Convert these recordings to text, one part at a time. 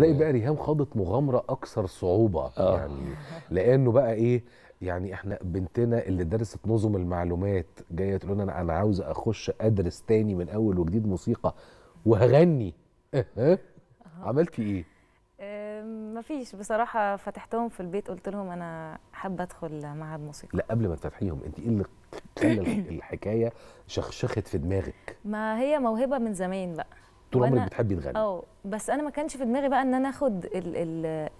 تلاقي بقى ريهام خاضت مغامره اكثر صعوبه آه. يعني لانه بقى ايه يعني احنا بنتنا اللي درست نظم المعلومات جايه تقول لنا انا عاوزه اخش ادرس تاني من اول وجديد موسيقى وهغني عملتي ايه؟ ما إيه؟ فيش بصراحة فتحتهم في البيت قلت لهم أنا حابة أدخل معهد موسيقى لا قبل ما تفتحيهم أنت إيه اللي خلى الحكاية شخشخت في دماغك؟ ما هي موهبة من زمان بقى طول عمرك بتحبي تغني اه بس انا ما كانش في دماغي بقى ان انا اخد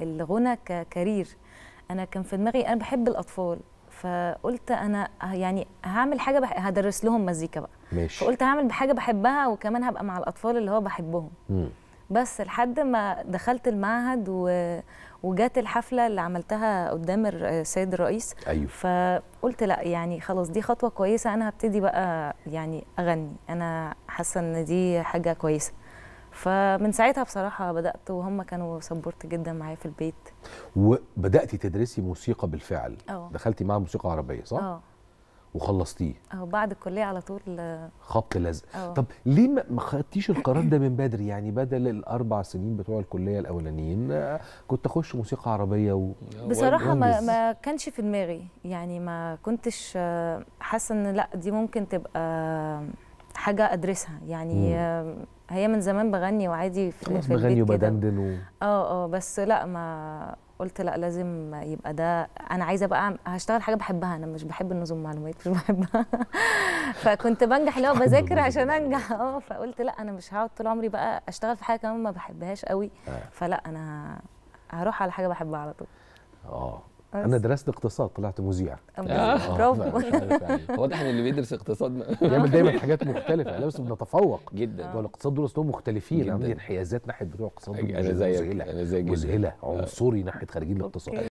الغنى ككارير انا كان في دماغي انا بحب الاطفال فقلت انا يعني هعمل حاجه بح... هدرس لهم مزيكا بقى ماشي فقلت هعمل بحاجه بحبها وكمان هبقى مع الاطفال اللي هو بحبهم م. بس لحد ما دخلت المعهد و... وجات الحفله اللي عملتها قدام السيد الرئيس ايوه فقلت لا يعني خلاص دي خطوه كويسه انا هبتدي بقى يعني اغني انا حاسه ان دي حاجه كويسه فمن ساعتها بصراحه بدات وهم كانوا سبورت جدا معايا في البيت وبداتي تدرسي موسيقى بالفعل أوه. دخلتي مع موسيقى عربيه صح أوه. وخلصتيه اه بعد الكليه على طول خبط لزق اه. طب ليه ما خدتيش القرار ده من بدري يعني بدل الاربع سنين بتوع الكليه الاولانيين كنت اخش موسيقى عربيه و... بصراحه ما, ما كانش في دماغي يعني ما كنتش حاسه ان لا دي ممكن تبقى حاجه ادرسها يعني مم. هي من زمان بغني وعادي في, خلاص في بغني وبدندن و... اه اه بس لا ما قلت لا لازم يبقى ده انا عايزه بقى هشتغل حاجه بحبها انا مش بحب النظم معلومات مش بحبها فكنت بنجح اللي هو بذاكر عشان انجح اه فقلت لا انا مش هقعد طول عمري بقى اشتغل في حاجه كمان ما بحبهاش قوي آه. فلا انا هروح على حاجه بحبها على طول اه انا درست اقتصاد طلعت مذيع آه. آه، برافو واضح ان اللي بيدرس اقتصاد بيعمل دايما حاجات مختلفه لا بس بنتفوق جدا والاقتصاد دول اصلهم مختلفين عندي انحيازات ناحيه بتوع اقتصاد انا زيك انا زيك مذهله آه. عنصري ناحيه خريجين الاقتصاد